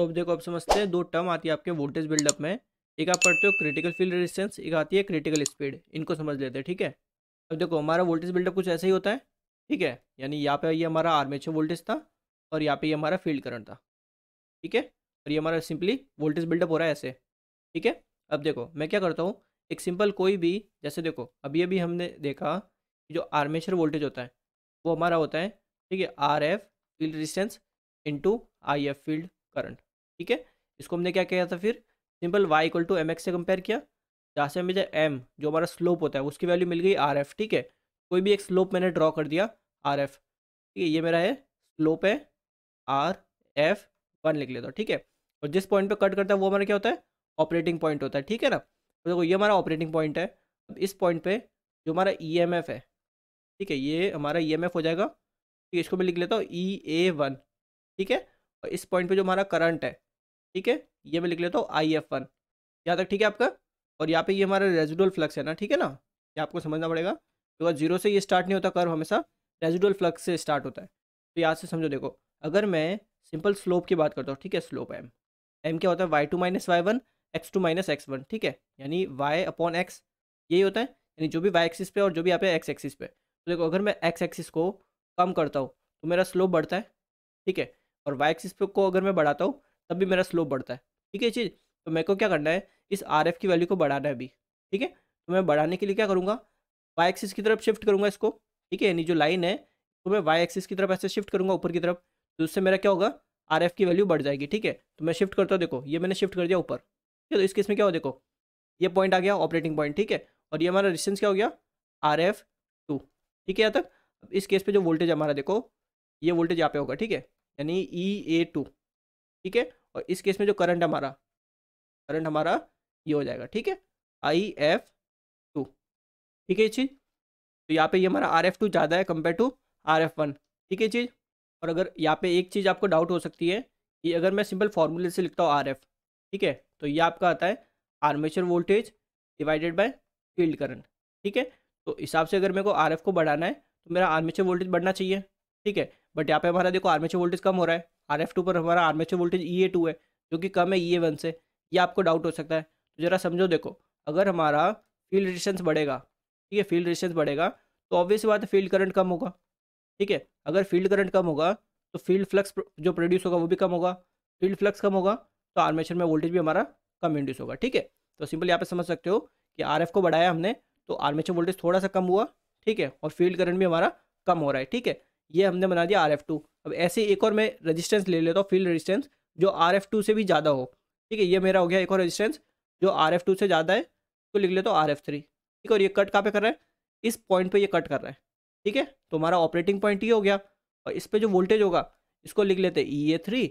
तो अब देखो अब समझते हैं दो टर्म आती है आपके वोल्टेज बिल्डअप में एक आप पढ़ते हो क्रिटिकल फील्ड रेजिस्टेंस एक आती है क्रिटिकल स्पीड इनको समझ लेते हैं ठीक है अब देखो हमारा वोल्टेज बिल्डअप कुछ ऐसा ही होता है ठीक है यानी यहाँ पे ये हमारा आर्मेचर वोल्टेज था और यहाँ पे ये हमारा फील्ड करंट था ठीक है और ये हमारा सिंपली वोल्टेज बिल्डअप हो रहा है ऐसे ठीक है अब देखो मैं क्या करता हूँ एक सिंपल कोई भी जैसे देखो अभी अभी हमने देखा जो आर्मेचर वोल्टेज होता है वो हमारा होता है ठीक है R F field resistance into I F field current ठीक है इसको हमने क्या किया था फिर simple Y equal to M X से कंपेयर किया जहाँ से हमें जो एम जो हमारा स्लोप होता है उसकी वैल्यू मिल गई आर एफ ठीक है कोई भी एक स्लोप मैंने ड्रॉ कर दिया आर एफ ठीक है ये मेरा है स्लोप है आर एफ वन लिख लेता हूँ ठीक है और जिस पॉइंट पे कट करता है वो हमारा क्या होता है ऑपरेटिंग पॉइंट होता है ठीक है ना तो देखो ये हमारा ऑपरेटिंग पॉइंट है अब इस पॉइंट पे जो हमारा ई एम एफ है ठीक है ये हमारा ई एम एफ हो जाएगा ठीक है इसको मैं लिख लेता हूँ ई ए वन ठीक है और इस पॉइंट पे जो हमारा करंट है ठीक है ये मैं लिख लेता हूँ आई एफ वन यहाँ तक ठीक है आपका और यहाँ पे ये हमारा रेजिडुअल फ्लक्स है ना ठीक है ना ये आपको समझना पड़ेगा क्योंकि तो जीरो से ये स्टार्ट नहीं होता कर्व हमेशा रेजिडुअल फ्लक्स से स्टार्ट होता है तो यहाँ से समझो देखो अगर मैं सिंपल स्लोप की बात करता हूँ ठीक है स्लोप एम एम क्या होता है Y two minus Y one X two minus X one ठीक है यानी वाई अपॉन एक्स यही होता है यानी जो भी वाई एक्सिस पे और जो भी यहाँ पे एक्स एक्सिस पे तो देखो अगर मैं एक्स एक्सिस को कम करता हूँ तो मेरा स्लोप बढ़ता है ठीक है और वाई एक्सिस पे को अगर मैं बढ़ाता हूँ तब भी मेरा स्लोप बढ़ता है ठीक है चीज़ तो मेरे को क्या करना है इस आर की वैल्यू को बढ़ाना है अभी ठीक है तो मैं बढ़ाने के लिए क्या करूँगा वाई एक्सिस की तरफ शिफ्ट करूँगा इसको ठीक है यानी जो लाइन है तो मैं वाई एक्सिस की तरफ ऐसे शिफ्ट करूँगा ऊपर की तरफ तो उससे मेरा क्या होगा आर की वैल्यू बढ़ जाएगी ठीक है तो मैं शिफ्ट करता हूँ देखो ये मैंने शिफ्ट कर दिया ऊपर ठीक है तो इस केस में क्या हो देखो ये पॉइंट आ गया ऑपरेटिंग पॉइंट ठीक है और ये हमारा रिस्टेंस क्या हो गया आर एफ टू ठीक है यहाँ तक अब इस केस पे जो वोल्टेज हमारा देखो ये वोल्टेज यहाँ पे होगा ठीक है यानी ई ए टू ठीक है और इस केस में जो करंट हमारा करंट हमारा ये हो जाएगा ठीक है आई एफ टू ठीक है ये चीज़ तो यहाँ पे ये हमारा आर एफ टू ज़्यादा है compare to R F one ठीक है चीज़ और अगर यहाँ पे एक चीज़ आपको डाउट हो सकती है कि अगर मैं सिंपल फॉर्मूले से लिखता हूँ आर एफ ठीक है तो ये आपका आता है armature voltage divided by field current ठीक है तो हिसाब से अगर मेरे को आर एफ को बढ़ाना है तो मेरा आर्मेचर वोल्टेज बढ़ना चाहिए ठीक है बट यहाँ पे हमारा देखो आर्मेचर वोल्टेज कम हो रहा है आर एफ टू पर हमारा armature voltage E A two है जो कि कम है ई ए वन से ये आपको डाउट हो सकता है तो ज़रा समझो देखो अगर हमारा फील्ड रेजिस्टेंस बढ़ेगा ठीक है फील्ड रेजिस्टेंस बढ़ेगा तो ऑब्वियस बात है फील्ड करंट कम होगा ठीक है अगर फील्ड करंट कम होगा तो फील्ड फ्लक्स जो प्रोड्यूस होगा वो भी कम होगा फील्ड फ्लक्स कम होगा तो आर्मेचर में वोल्टेज भी हमारा कम इंड्यूस होगा ठीक है तो सिंपल यहाँ पे समझ सकते हो कि आर को बढ़ाया हमने तो आर्मेचर वोल्टेज थोड़ा सा कम हुआ ठीक है और फील्ड करंट भी हमारा कम हो रहा है ठीक है ये हमने बना दिया आर एफ टू अब ऐसे एक और मैं रजिस्टेंस ले लेता हूँ फील्ड रजिस्टेंस जो आर एफ टू से भी ज़्यादा हो ठीक है ये मेरा हो गया एक और रजिस्टेंस जो आर एफ टू से ज़्यादा है उसको तो लिख लेता हूँ आर एफ थ्री ठीक है और ये कट कहाँ पर कर रहा है इस पॉइंट पर ये कट कर रहा है ठीक है तो हमारा ऑपरेटिंग पॉइंट ये हो गया और इस पर जो वोल्टेज होगा इसको लिख लेते ई ए थ्री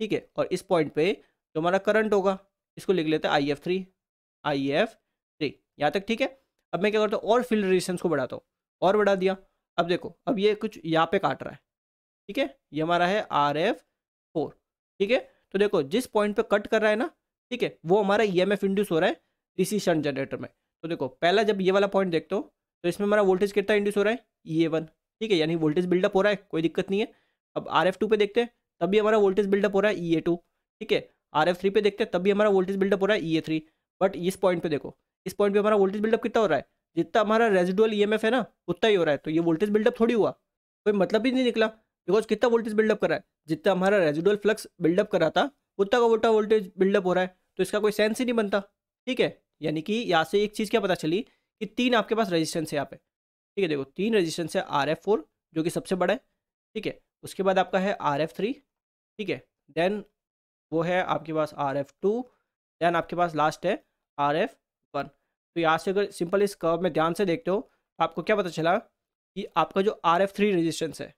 ठीक है और इस पॉइंट पे जो हमारा करंट होगा इसको लिख लेते I F three I F three यहाँ तक ठीक है अब मैं क्या करता हूँ और फील्ड रेजिस्टेंस को बढ़ाता हूँ और बढ़ा दिया अब देखो अब ये कुछ यहाँ पे काट रहा है ठीक है ये हमारा है आर एफ फोर ठीक है तो देखो जिस पॉइंट पे कट कर रहा है ना ठीक है वो हमारा ई एम एफ इंड्यूस हो रहा है डीसी शंट जनरेटर में तो देखो पहला जब ये वाला पॉइंट देखते हो तो इसमें हमारा वोल्टेज कितना इंड्यूस हो रहा है ई ए वन ठीक है यानी वोल्टेज बिल्डअप हो रहा है कोई दिक्कत नहीं है अब आर एफ टू पे देखते हैं तब भी हमारा वोल्टेज बिल्डअप हो रहा है ई ए टू ठीक है आर एफ थ्री पे देखते हैं तब भी हमारा वोल्टेज बिल्डअप हो रहा है ई ए थ्री बट इस पॉइंट पे देखो इस पॉइंट पे हमारा वोल्टेज बिल्डअप कितना हो रहा है जितना हमारा रेजिडुअल ई e है ना उतना ही हो रहा है तो ये वोल्टेज बिल्डअप थोड़ी हुआ कोई मतलब ही नहीं निकला बिकॉज कितना वोल्टेज बिल्डअप कर रहा है जितना हमारा रेजिडुअल फ्लक्स बिल्डअप कर रहा था उतना का उल्टा वोल्टेज बिल्डअप हो रहा है तो इसका कोई सेंस ही नहीं बनता ठीक है यानी कि यहाँ से एक चीज़ क्या पता चली कि तीन आपके पास रजिस्टेंस है यहाँ पे ठीक है देखो तीन रजिस्टेंस है आर एफ फोर जो कि सबसे बड़ा है ठीक है उसके बाद आपका है आर एफ थ्री ठीक है देन वो है आपके पास आर एफ टू देन आपके पास लास्ट है आर एफ तो यहाँ से अगर सिंपल इस कर्व में ध्यान से देखते हो आपको क्या पता चला कि आपका जो आर एफ थ्री रजिस्टेंस है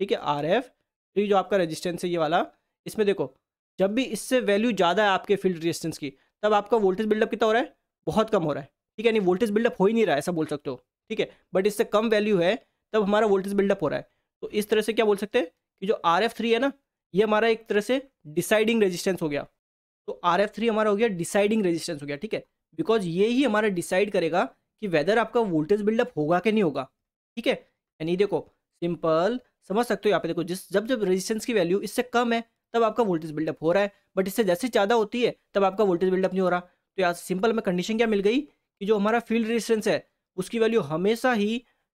ठीक है आर एफ थ्री जो आपका रजिस्टेंस है ये वाला इसमें देखो जब भी इससे वैल्यू ज़्यादा है आपके फील्ड रजिस्टेंस की तब आपका वोल्टेज बिल्डअप कितना हो रहा है बहुत कम हो रहा है ठीक है यानी वोल्टेज बिल्डअप हो ही नहीं रहा है ऐसा बोल सकते हो ठीक है बट इससे कम वैल्यू है तब हमारा वोल्टेज बिल्डअप हो रहा है तो इस तरह से क्या बोल सकते हैं कि जो आर एफ थ्री है ना ये हमारा एक तरह से डिसाइडिंग रेजिस्टेंस हो गया तो आर एफ थ्री हमारा हो गया डिसाइडिंग रेजिस्टेंस हो गया ठीक है बिकॉज ये ही हमारा डिसाइड करेगा कि वेदर आपका वोल्टेज बिल्डअप होगा कि नहीं होगा ठीक है यानी देखो सिंपल समझ सकते हो यहाँ पे देखो जिस जब जब रेजिस्टेंस की वैल्यू इससे कम है तब आपका वोल्टेज बिल्डअप हो रहा है बट इससे जैसे ज़्यादा होती है तब आपका वोल्टेज बिल्डअप नहीं हो रहा तो यहाँ सिंपल हमें कंडीशन क्या मिल गई कि जो हमारा फील्ड रेजिस्टेंस है उसकी वैल्यू हमेशा ही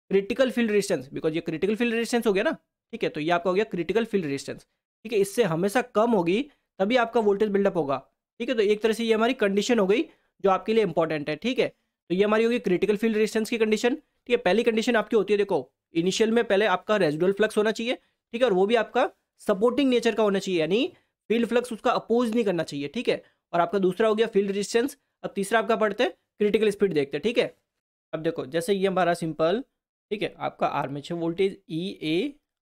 क्रिटिकल फील्ड रेजिस्टेंस बिकॉज ये क्रिटिकल फील्ड रेजिस्टेंस हो गया ना ठीक है तो ये आपका हो गया क्रिटिकल फील्ड रेजिस्टेंस ठीक है इससे हमेशा कम होगी तभी आपका वोल्टेज बिल्डअप होगा ठीक है तो एक तरह से ये हमारी कंडीशन हो गई जो आपके लिए इंपॉर्टेंट है ठीक है तो ये हमारी होगी क्रिटिकल फील्ड रेजिस्टेंस की कंडीशन ठीक है पहली कंडीशन आपकी होती है देखो इनिशियल में पहले आपका रेजुडल फ्लक्स होना चाहिए ठीक है और वो भी आपका सपोर्टिंग नेचर का होना चाहिए यानी फील्ड फ्लक्स उसका अपोज नहीं करना चाहिए ठीक है और आपका दूसरा हो गया फील्ड रेजिस्टेंस अब तीसरा आपका पढ़ते हैं क्रिटिकल स्पीड देखते हैं ठीक है अब देखो जैसे ये हमारा सिंपल ठीक है आपका आर्मेचर वोल्टेज ई ए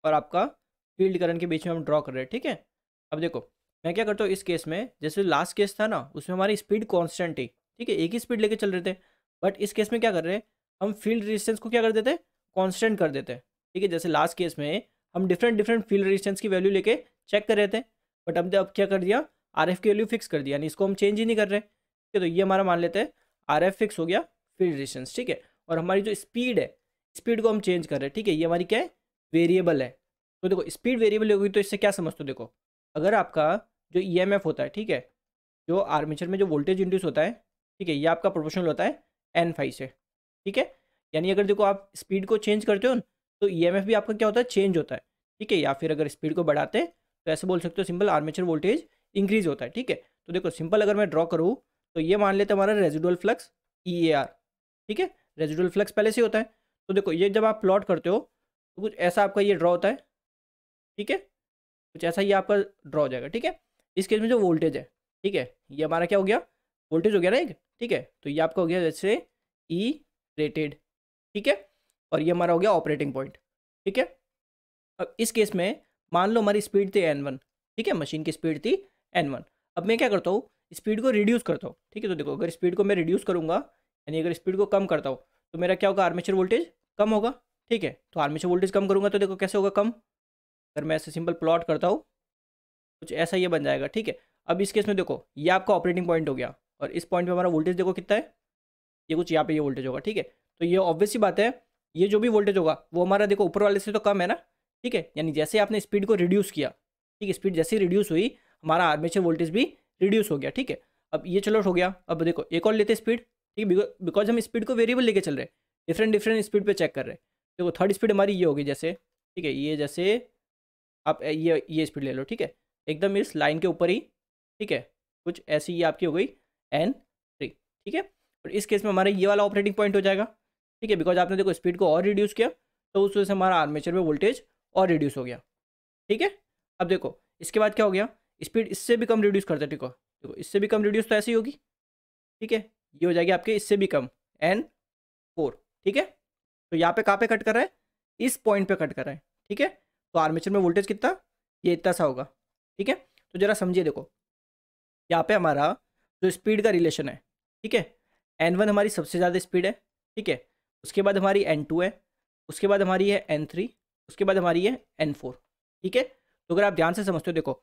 और आपका फील्ड करंट के बीच में हम ड्रॉ कर रहे हैं ठीक है अब देखो मैं क्या करता हूँ इस केस में जैसे लास्ट केस था ना उसमें हमारी स्पीड कॉन्स्टेंट थी ठीक है एक ही स्पीड लेके चल रहे थे बट इस केस में क्या कर रहे हैं हम फील्ड रेजिस्टेंस को क्या कर देते कॉन्स्टेंट कर देते ठीक है जैसे लास्ट केस में हम डिफरेंट डिफरेंट फील्ड रेजिस्टेंस की वैल्यू लेके चेक कर रहे थे बट हमने अब क्या कर दिया आर एफ की वैल्यू फिक्स कर दिया यानी इसको हम चेंज ही नहीं कर रहे ठीक है तो ये हमारा मान लेते हैं आर एफ फिक्स हो गया फील्ड रेजिस्टेंस ठीक है और हमारी जो स्पीड है स्पीड को हम चेंज कर रहे हैं ठीक है ये हमारी क्या है वेरिएबल है तो देखो स्पीड वेरिएबल होगी तो इससे क्या समझते हो देखो अगर आपका जो ई e होता है ठीक है जो आर्मेचर में जो वोल्टेज इंड्यूस होता है ठीक है ये आपका प्रोपोर्शनल होता है एन फाइव से ठीक है यानी अगर देखो आप स्पीड को चेंज करते हो तो ई e भी आपका क्या होता है चेंज होता है ठीक है या फिर अगर स्पीड को बढ़ाते हैं तो ऐसे बोल सकते हो सिंपल आर्मेचर वोल्टेज इंक्रीज होता है ठीक है तो देखो सिंपल अगर मैं ड्रॉ करूँ तो ये मान लेते हमारा रेजिडुअल फ्लक्स ई ठीक है रेजिडुअल फ्लक्स पहले से होता है तो देखो ये जब आप प्लॉट करते हो तो कुछ ऐसा आपका ये ड्रॉ होता है ठीक है कुछ ऐसा ये आपका ड्रॉ हो जाएगा ठीक है इस केस में जो वोल्टेज है ठीक है ये हमारा क्या हो गया वोल्टेज हो गया ना एक ठीक है तो ये आपका हो गया जैसे ई e रेटेड ठीक है और ये हमारा हो गया ऑपरेटिंग पॉइंट ठीक है अब इस केस में मान लो हमारी स्पीड थी एन वन ठीक है मशीन की स्पीड थी एन वन अब मैं क्या करता हूँ स्पीड को रिड्यूस करता हूँ ठीक है तो देखो अगर स्पीड को मैं रिड्यूस करूँगा यानी अगर स्पीड को कम करता हूँ तो मेरा क्या होगा आर्मेचर वोल्टेज कम होगा ठीक है तो आर्मेचर वोल्टेज कम करूँगा तो देखो कैसे होगा कम अगर मैं ऐसे सिंपल प्लॉट करता हूँ कुछ ऐसा ये बन जाएगा ठीक है अब इस केस में देखो ये आपका ऑपरेटिंग पॉइंट हो गया और इस पॉइंट पे हमारा वोल्टेज देखो कितना है ये कुछ यहाँ पे ये वोल्टेज होगा ठीक है तो ये ऑब्वियसली बात है ये जो भी वोल्टेज होगा वो हमारा देखो ऊपर वाले से तो कम है ना ठीक है यानी जैसे आपने स्पीड को रिड्यूस किया ठीक है स्पीड जैसे रिड्यूस हुई हमारा आर्मेचर वोल्टेज भी रिड्यूस हो गया ठीक है अब ये चलो हो गया अब देखो एक और लेते स्पीड ठीक है बिकॉज हम स्पीड को वेरिएबल लेके चल रहे हैं डिफरेंट डिफरेंट स्पीड पे चेक कर रहे हैं देखो थर्ड स्पीड हमारी ये होगी जैसे ठीक है ये जैसे आप ये ये स्पीड ले लो ठीक है एकदम इस लाइन के ऊपर ही ठीक है कुछ ऐसी ही आपकी हो गई एन थ्री ठीक है और इस केस में हमारा ये वाला ऑपरेटिंग पॉइंट हो जाएगा ठीक है बिकॉज आपने देखो स्पीड को और रिड्यूस किया तो उस वजह से हमारा आर्मेचर में वोल्टेज और रिड्यूस हो गया ठीक है अब देखो इसके बाद क्या हो गया स्पीड इससे भी कम रिड्यूस करते ठीक है देखो इससे भी कम रिड्यूस तो ऐसी होगी ठीक है ये हो जाएगी आपके इससे भी कम एन फोर ठीक है तो यहाँ पे कहाँ पे कट कर रहा है इस पॉइंट पे कट कर रहा है ठीक है तो आर्मेचर में वोल्टेज कितना ये इतना सा होगा ठीक है तो जरा समझिए देखो यहाँ पे हमारा जो स्पीड का रिलेशन है ठीक है एन वन हमारी सबसे ज़्यादा स्पीड है ठीक है उसके बाद हमारी एन टू है उसके बाद हमारी है एन थ्री उसके बाद हमारी है एन फोर ठीक है तो अगर आप ध्यान से समझते हो देखो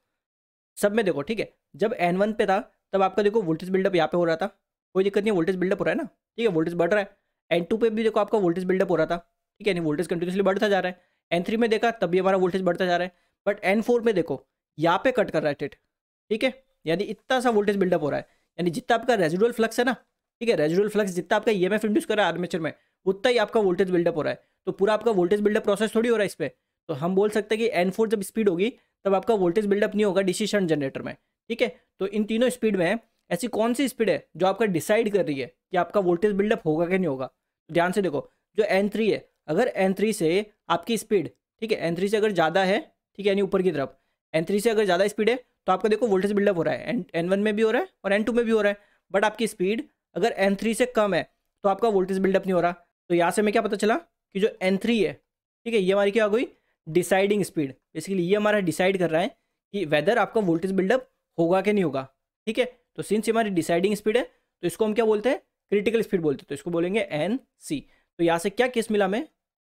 सब में देखो ठीक है जब एन वन पे था तब आपका देखो वोल्टेज बिल्डअप यहाँ पे हो रहा था कोई दिक्कत नहीं वोल्टेज बिल्डअप हो रहा है ना ठीक है वोल्टेज बढ़ रहा है एन टू पर भी देखो आपका वोल्टेज बिल्डअप हो रहा था ठीक है नहीं वोल्टेज कंटिन्यूसली बढ़ता जा रहा है एन थ्री में देखा तब भी हमारा वोल्टेज बढ़ता जा रहा है बट एन फोर में देखो यहाँ पे कट कर रहा है टिट ठीक है यानी इतना सा वोल्टेज बिल्डअप हो रहा है यानी जितना आपका रेजुडल फ्लक्स है ना ठीक है रेजुडल फ्लक्स जितना आपका ई एम एफ इंड्यूस कर रहा है आर्मेचर में उतना ही आपका वोल्टेज बिल्डअप हो रहा है तो पूरा आपका वोल्टेज बिल्डअप प्रोसेस थोड़ी हो रहा है इस पर तो हम बोल सकते हैं कि एन फोर जब स्पीड होगी तब आपका वोल्टेज बिल्डअप नहीं होगा डिसीशन जनरेटर में ठीक है तो इन तीनों स्पीड में ऐसी कौन सी स्पीड है जो आपका डिसाइड कर रही है कि आपका वोल्टेज बिल्डअप होगा कि नहीं होगा तो ध्यान से देखो जो एन थ्री है अगर एन थ्री से आपकी स्पीड ठीक है एन थ्री से अगर ज़्यादा है ठीक है यानी ऊपर की तरफ एन थ्री से अगर ज़्यादा स्पीड है तो आपका देखो वोल्टेज बिल्डअप हो रहा है एन एन वन में भी हो रहा है और एन टू में भी हो रहा है बट आपकी स्पीड अगर एन थ्री से कम है तो आपका वोल्टेज बिल्डअप नहीं हो रहा तो यहाँ से हमें क्या पता चला कि जो एन थ्री है ठीक है ये हमारी क्या हो गई डिसाइडिंग स्पीड बेसिकली ये हमारा डिसाइड कर रहा है कि वेदर आपका वोल्टेज बिल्डअप होगा कि नहीं होगा ठीक है तो सिंस हमारी डिसाइडिंग स्पीड है तो इसको हम क्या बोलते हैं क्रिटिकल स्पीड बोलते हैं तो इसको बोलेंगे एन सी तो यहाँ से क्या केस मिला हमें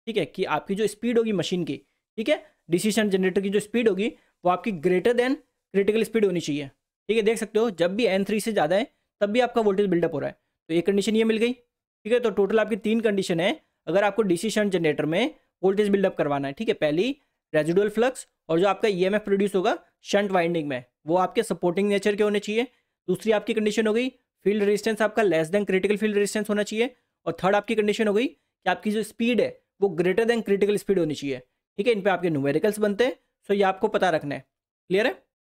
ठीक है कि आपकी जो स्पीड होगी मशीन की ठीक है डिसीजन जनरेटर की जो स्पीड होगी वो आपकी ग्रेटर देन क्रिटिकल स्पीड होनी चाहिए ठीक है देख सकते हो जब भी एन थ्री से ज़्यादा है तब भी आपका वोल्टेज बिल्डअप हो रहा है तो एक कंडीशन ये मिल गई ठीक है तो टोटल आपकी तीन कंडीशन है अगर आपको डिसीशन जनरेटर में वोल्टेज बिल्डअप करवाना है ठीक है पहली रेजिडुअल फ्लक्स और जो आपका ई e प्रोड्यूस होगा शंट वाइंडिंग में वो आपके सपोर्टिंग नेचर के होने चाहिए दूसरी आपकी कंडीशन हो गई फील्ड रेजिस्टेंस आपका less than critical field resistance होना चाहिए और थर्ड आपकी कंडीशन हो गई कि आपकी जो स्पीड है वो ग्रेटर देन क्रिटिकल स्पीड होनी चाहिए ठीक है इन पर आपके न्यूमेरिकल्स बनते हैं सो ये आपको पता रखना है क्लियर है